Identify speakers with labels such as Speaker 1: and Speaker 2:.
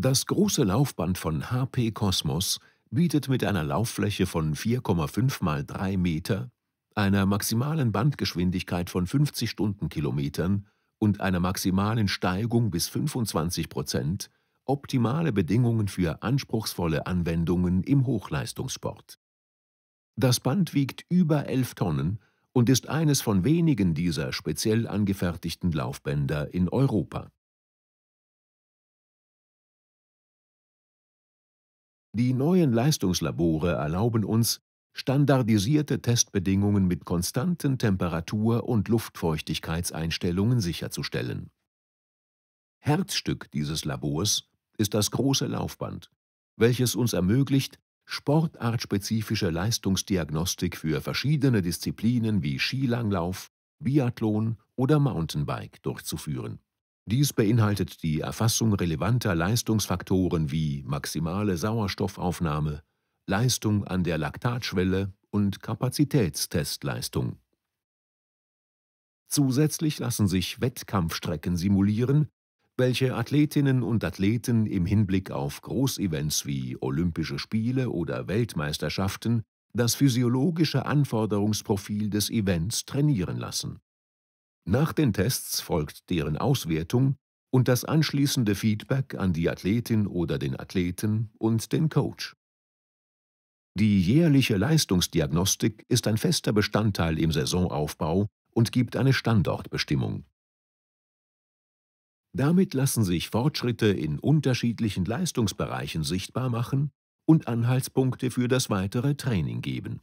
Speaker 1: Das große Laufband von HP Cosmos bietet mit einer Lauffläche von 4,5 mal 3 Meter, einer maximalen Bandgeschwindigkeit von 50 Stundenkilometern und einer maximalen Steigung bis 25 Prozent optimale Bedingungen für anspruchsvolle Anwendungen im Hochleistungssport. Das Band wiegt über 11 Tonnen und ist eines von wenigen dieser speziell angefertigten Laufbänder in Europa. Die neuen Leistungslabore erlauben uns, standardisierte Testbedingungen mit konstanten Temperatur- und Luftfeuchtigkeitseinstellungen sicherzustellen. Herzstück dieses Labors ist das große Laufband, welches uns ermöglicht, sportartspezifische Leistungsdiagnostik für verschiedene Disziplinen wie Skilanglauf, Biathlon oder Mountainbike durchzuführen dies beinhaltet die Erfassung relevanter Leistungsfaktoren wie maximale Sauerstoffaufnahme, Leistung an der Laktatschwelle und Kapazitätstestleistung. Zusätzlich lassen sich Wettkampfstrecken simulieren, welche Athletinnen und Athleten im Hinblick auf Großevents wie Olympische Spiele oder Weltmeisterschaften das physiologische Anforderungsprofil des Events trainieren lassen. Nach den Tests folgt deren Auswertung und das anschließende Feedback an die Athletin oder den Athleten und den Coach. Die jährliche Leistungsdiagnostik ist ein fester Bestandteil im Saisonaufbau und gibt eine Standortbestimmung. Damit lassen sich Fortschritte in unterschiedlichen Leistungsbereichen sichtbar machen und Anhaltspunkte für das weitere Training geben.